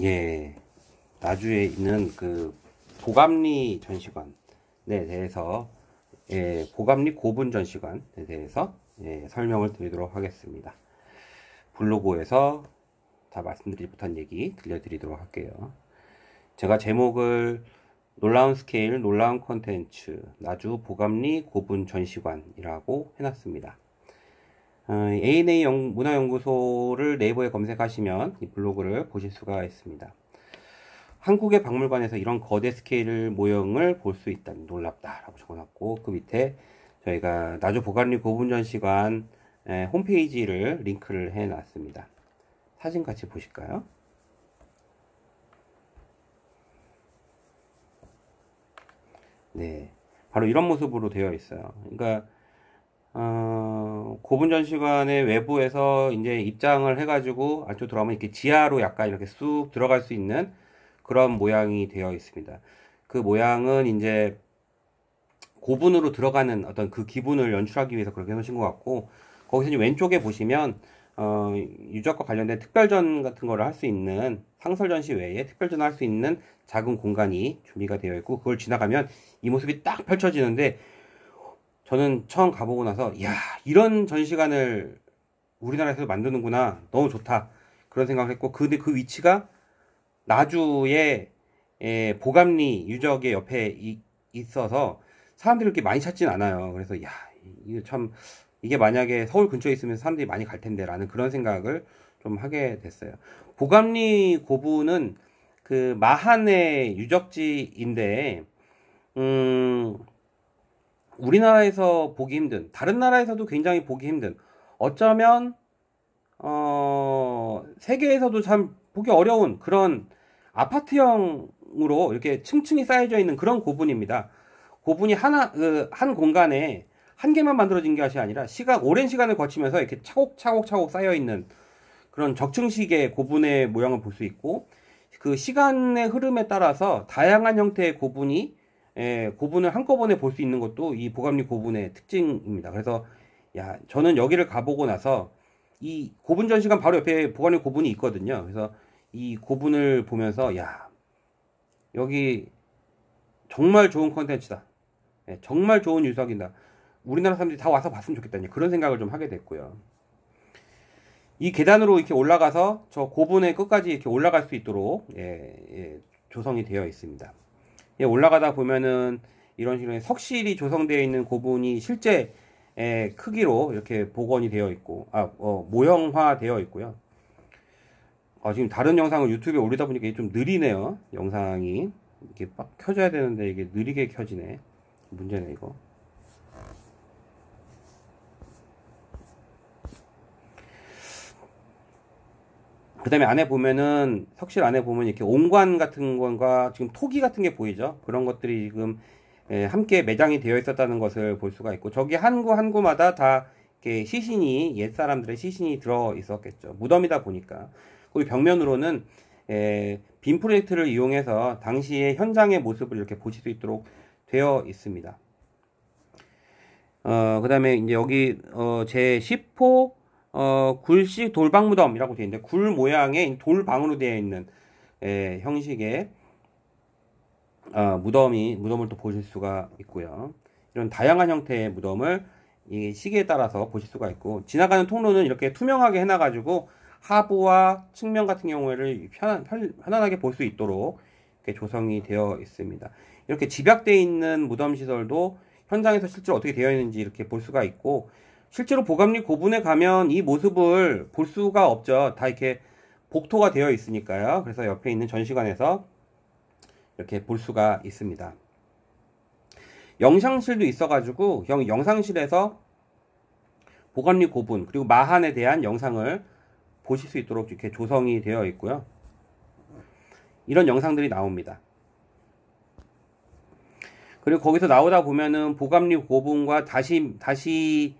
예, 나주에 있는 그 보감리 전시관에 대해서 예, 보감리 고분 전시관에 대해서 예, 설명을 드리도록 하겠습니다. 블로그에서 다 말씀드리지 못한 얘기 들려드리도록 할게요. 제가 제목을 놀라운 스케일, 놀라운 콘텐츠, 나주 보감리 고분 전시관이라고 해놨습니다. ANA 어, 문화연구소를 네이버에 검색하시면 이 블로그를 보실 수가 있습니다. 한국의 박물관에서 이런 거대 스케일 모형을 볼 수 있다니 놀랍다라고 적어놨고 그 밑에 저희가 나주 보관리 고분전시관 홈페이지를 링크를 해놨습니다. 사진 같이 보실까요? 네, 바로 이런 모습으로 되어 있어요. 그러니까 어, 고분전 시관의 외부에서 이제 입장을 해가지고 안쪽 들어가면 이렇게 지하로 약간 이렇게 쑥 들어갈 수 있는 그런 모양이 되어 있습니다. 그 모양은 이제 고분으로 들어가는 어떤 그 기분을 연출하기 위해서 그렇게 해놓으신 것 같고 거기서 이제 왼쪽에 보시면 어, 유적과 관련된 특별전 같은 거를 할 수 있는 상설전시 외에 특별전을 할 수 있는 작은 공간이 준비가 되어 있고 그걸 지나가면 이 모습이 딱 펼쳐지는데 저는 처음 가보고 나서 이야 이런 전시관을 우리나라에서 만드는구나 너무 좋다 그런 생각을 했고 근데 그 위치가 나주의 예, 보감리 유적의 옆에 이, 있어서 사람들이 그렇게 많이 찾진 않아요 그래서 야 이거 참 이게 만약에 서울 근처에 있으면 사람들이 많이 갈 텐데 라는 그런 생각을 좀 하게 됐어요 보감리 고부는 그 마한의 유적지인데 음 우리나라에서 보기 힘든 다른 나라에서도 굉장히 보기 힘든 어쩌면 어 세계에서도 참 보기 어려운 그런 아파트형으로 이렇게 층층이 쌓여져 있는 그런 고분입니다. 고분이 하나 그 한 공간에 한 개만 만들어진 것이 아니라 시각 오랜 시간을 거치면서 이렇게 차곡차곡차곡 쌓여 있는 그런 적층식의 고분의 모양을 볼 수 있고 그 시간의 흐름에 따라서 다양한 형태의 고분이 예, 고분을 한꺼번에 볼 수 있는 것도 이 보감리 고분의 특징입니다. 그래서 야, 저는 여기를 가보고 나서 이 고분 전시관 바로 옆에 보관리 고분이 있거든요. 그래서 이 고분을 보면서 야, 여기 정말 좋은 컨텐츠다. 예, 정말 좋은 유석이다. 우리나라 사람들이 다 와서 봤으면 좋겠다니 그런 생각을 좀 하게 됐고요. 이 계단으로 이렇게 올라가서 저 고분의 끝까지 이렇게 올라갈 수 있도록 예, 예, 조성이 되어 있습니다. 예, 올라가다 보면은 이런 식으로 석실이 조성되어 있는 고분이 실제 예, 크기로 이렇게 복원이 되어 있고 아 어, 모형화 되어 있고요. 아, 지금 다른 영상을 유튜브에 올리다 보니까 이게 좀 느리네요. 영상이 이렇게 빡 켜져야 되는데 이게 느리게 켜지네. 문제네 이거. 그다음에 안에 보면은 석실 안에 보면 이렇게 온관 같은 건가 지금 토기 같은 게 보이죠. 그런 것들이 지금 예, 함께 매장이 되어 있었다는 것을 볼 수가 있고 저기 한구 한 구마다 다 이렇게 시신이 옛 사람들의 시신이 들어 있었겠죠. 무덤이다 보니까 그리고 벽면으로는 예, 빔 프로젝트를 이용해서 당시의 현장의 모습을 이렇게 보실 수 있도록 되어 있습니다. 어, 그 다음에 이제 여기, 어, 제 10호 어, 굴식 돌방무덤이라고 되어 있는데 굴 모양의 돌방으로 되어 있는 예, 형식의 어, 무덤이 무덤을 또 보실 수가 있고요. 이런 다양한 형태의 무덤을 이 시기에 따라서 보실 수가 있고 지나가는 통로는 이렇게 투명하게 해놔가지고 하부와 측면 같은 경우를 편안, 편안하게 볼 수 있도록 이렇게 조성이 되어 있습니다. 이렇게 집약되어 있는 무덤 시설도 현장에서 실제로 어떻게 되어 있는지 이렇게 볼 수가 있고 실제로 보감리 고분에 가면 이 모습을 볼 수가 없죠. 다 이렇게 복토가 되어 있으니까요. 그래서 옆에 있는 전시관에서 이렇게 볼 수가 있습니다. 영상실도 있어가지고 형 영상실에서 보감리 고분 그리고 마한에 대한 영상을 보실 수 있도록 이렇게 조성이 되어 있고요. 이런 영상들이 나옵니다. 그리고 거기서 나오다 보면은 보감리 고분과 다시 다시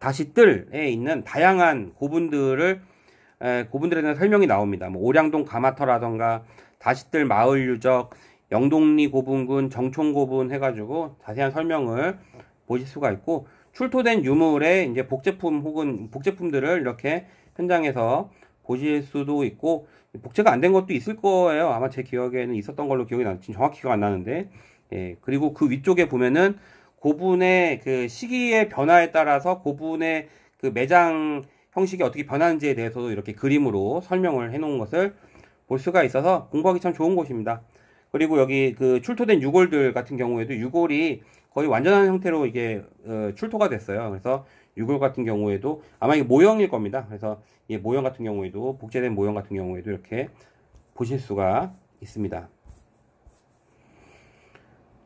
다시뜰에 있는 다양한 고분들을 에, 고분들에 대한 설명이 나옵니다. 뭐 오량동 가마터라던가 다시뜰 마을 유적, 영동리 고분군, 정촌 고분 해가지고 자세한 설명을 보실 수가 있고 출토된 유물의 이제 복제품 혹은 복제품들을 이렇게 현장에서 보실 수도 있고 복제가 안 된 것도 있을 거예요. 아마 제 기억에는 있었던 걸로 기억이 나. 지금 정확히 기억 안 나는데. 예, 그리고 그 위쪽에 보면은 고분의 그 시기의 변화에 따라서 고분의 그 매장 형식이 어떻게 변하는지에 대해서도 이렇게 그림으로 설명을 해 놓은 것을 볼 수가 있어서 공부하기 참 좋은 곳입니다. 그리고 여기 그 출토된 유골들 같은 경우에도 유골이 거의 완전한 형태로 이게 어, 출토가 됐어요. 그래서 유골 같은 경우에도 아마 이게 모형일 겁니다. 그래서 이 모형 같은 경우에도 복제된 모형 같은 경우에도 이렇게 보실 수가 있습니다.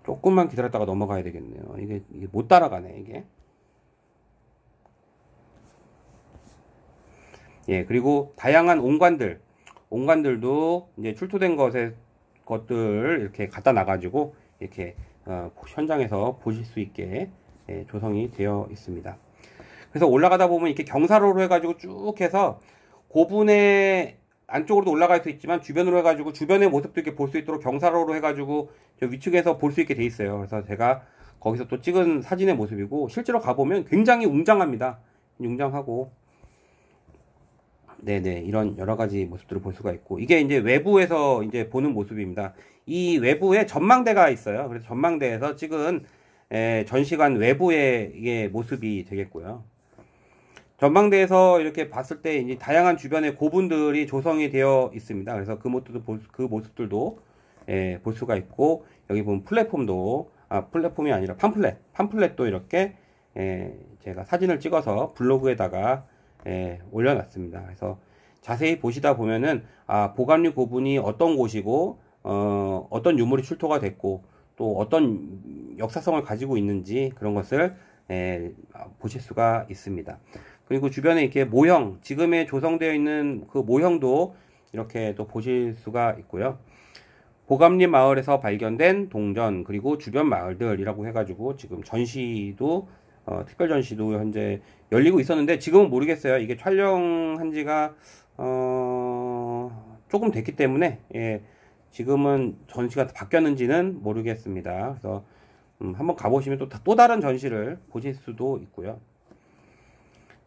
조금만 기다렸다가 넘어가야 되겠네요. 이게, 이게 못 따라가네, 이게. 예, 그리고 다양한 온관들, 온관들도 이제 출토된 것에 것들 이렇게 갖다 놔가지고 이렇게 어, 현장에서 보실 수 있게 예, 조성이 되어 있습니다. 그래서 올라가다 보면 이렇게 경사로로 해가지고 쭉 해서 고분의 안쪽으로도 올라갈 수 있지만 주변으로 해가지고 주변의 모습도 이렇게 볼 수 있도록 경사로로 해가지고 저 위측에서 볼 수 있게 돼 있어요. 그래서 제가 거기서 또 찍은 사진의 모습이고 실제로 가보면 굉장히 웅장합니다. 웅장하고 네네 이런 여러 가지 모습들을 볼 수가 있고 이게 이제 외부에서 이제 보는 모습입니다. 이 외부에 전망대가 있어요. 그래서 전망대에서 찍은 전시관 외부의 이게 모습이 되겠고요. 전망대에서 이렇게 봤을 때 이제 다양한 주변의 고분들이 조성이 되어 있습니다. 그래서 그 모습도 그 모습들도 예, 볼 수가 있고 여기 보면 플랫폼도 아 플랫폼이 아니라 팜플렛 팜플렛도 이렇게 예, 제가 사진을 찍어서 블로그에다가 예, 올려놨습니다. 그래서 자세히 보시다 보면은 아 보관류 고분이 어떤 곳이고 어, 어떤 유물이 출토가 됐고 또 어떤 역사성을 가지고 있는지 그런 것을 예, 아, 보실 수가 있습니다. 그리고 주변에 이렇게 모형, 지금의 조성되어 있는 그 모형도 이렇게 또 보실 수가 있고요. 보감리 마을에서 발견된 동전 그리고 주변 마을들이라고 해가지고 지금 전시도 어, 특별 전시도 현재 열리고 있었는데 지금은 모르겠어요. 이게 촬영한 지가 어, 조금 됐기 때문에 예, 지금은 전시가 바뀌었는지는 모르겠습니다. 그래서 음, 한번 가보시면 또, 또 다른 전시를 보실 수도 있고요.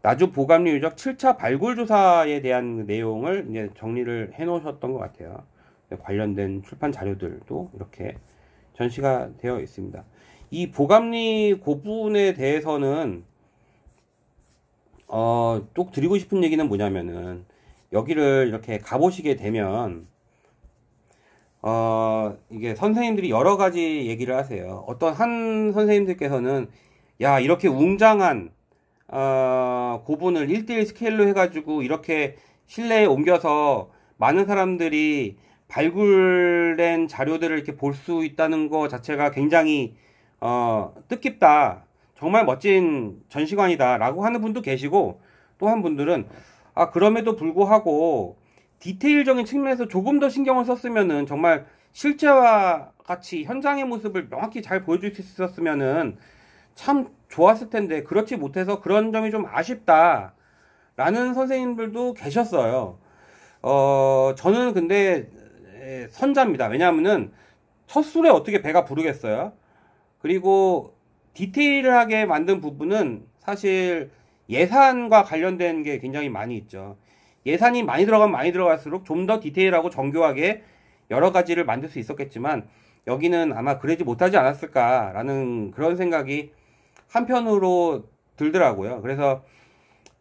나주 보감리 유적 7차 발굴 조사에 대한 내용을 이제 정리를 해 놓으셨던 것 같아요. 네, 관련된 출판 자료들도 이렇게 전시가 되어 있습니다. 이 보감리 고분에 대해서는 어, 쭉 드리고 싶은 얘기는 뭐냐면은 여기를 이렇게 가보시게 되면 어, 이게 선생님들이 여러 가지 얘기를 하세요. 어떤 한 선생님들께서는 야, 이렇게 웅장한 어, 고분을 1대1 스케일로 해가지고 이렇게 실내에 옮겨서 많은 사람들이 발굴된 자료들을 이렇게 볼 수 있다는 것 자체가 굉장히 어, 뜻깊다. 정말 멋진 전시관이다. 라고 하는 분도 계시고 또 한 분들은 아, 그럼에도 불구하고 디테일적인 측면에서 조금 더 신경을 썼으면은 정말 실제와 같이 현장의 모습을 명확히 잘 보여줄 수 있었으면은 참 좋았을 텐데 그렇지 못해서 그런 점이 좀 아쉽다 라는 선생님들도 계셨어요 어 저는 근데 선자입니다 왜냐하면은 첫 술에 어떻게 배가 부르겠어요 그리고 디테일하게 만든 부분은 사실 예산과 관련된 게 굉장히 많이 있죠 예산이 많이 들어가면 많이 들어갈수록 좀 더 디테일하고 정교하게 여러 가지를 만들 수 있었겠지만 여기는 아마 그러지 못하지 않았을까라는 그런 생각이 한편으로 들더라고요. 그래서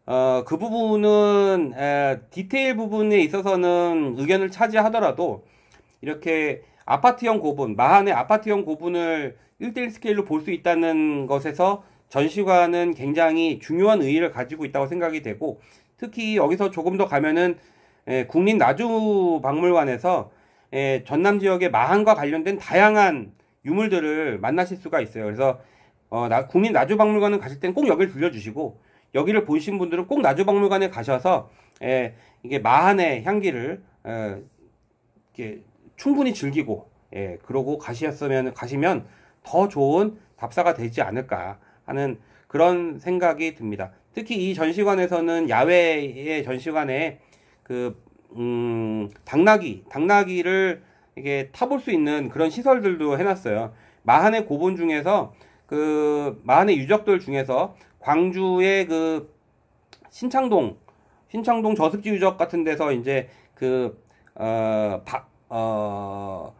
어, 그 부분은 에, 디테일 부분에 있어서는 의견을 차지하더라도 이렇게 아파트형 고분, 마한의 아파트형 고분을 1대1 스케일로 볼 수 있다는 것에서 전시관은 굉장히 중요한 의의를 가지고 있다고 생각이 되고 특히 여기서 조금 더 가면은 에, 국립 나주 박물관에서 전남 지역의 마한과 관련된 다양한 유물들을 만나실 수가 있어요. 그래서 어, 나, 국민 나주박물관을 가실 땐 꼭 여기를 들려주시고 여기를 보신 분들은 꼭 나주박물관에 가셔서 에, 예, 이게 마한의 향기를 어, 이렇게 충분히 즐기고 예, 그러고 가셨으면 가시면 더 좋은 답사가 되지 않을까 하는 그런 생각이 듭니다. 특히 이 전시관에서는 야외의 전시관에 그 음, 당나귀, 당나귀를 이게 타볼 수 있는 그런 시설들도 해놨어요. 마한의 고본 중에서 그 만의 유적들 중에서 광주의 그 신창동 신창동 저습지 유적 같은 데서 이제 그 어 박 어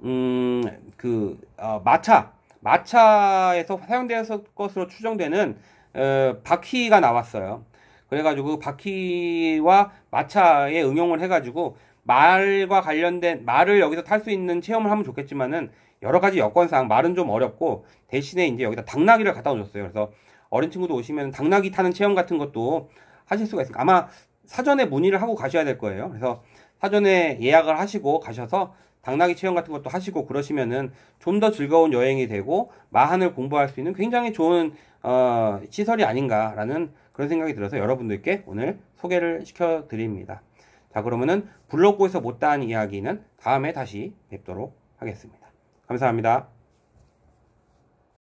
음그 어, 어, 음, 그, 어, 마차 마차에서 사용되었을 것으로 추정되는 어, 바퀴가 나왔어요. 그래가지고 바퀴와 마차에 응용을 해가지고 말과 관련된 말을 여기서 탈 수 있는 체험을 하면 좋겠지만은 여러 가지 여건상 말은 좀 어렵고 대신에 이제 여기다 당나귀를 갖다 놓으셨어요. 그래서 어린 친구도 오시면 당나귀 타는 체험 같은 것도 하실 수가 있으니까 아마 사전에 문의를 하고 가셔야 될 거예요. 그래서 사전에 예약을 하시고 가셔서 당나귀 체험 같은 것도 하시고 그러시면은 좀 더 즐거운 여행이 되고 마한을 공부할 수 있는 굉장히 좋은 어, 시설이 아닌가라는 그런 생각이 들어서 여러분들께 오늘 소개를 시켜드립니다. 자 그러면은 블로그에서 못다한 이야기는 다음에 다시 뵙도록 하겠습니다. 감사합니다.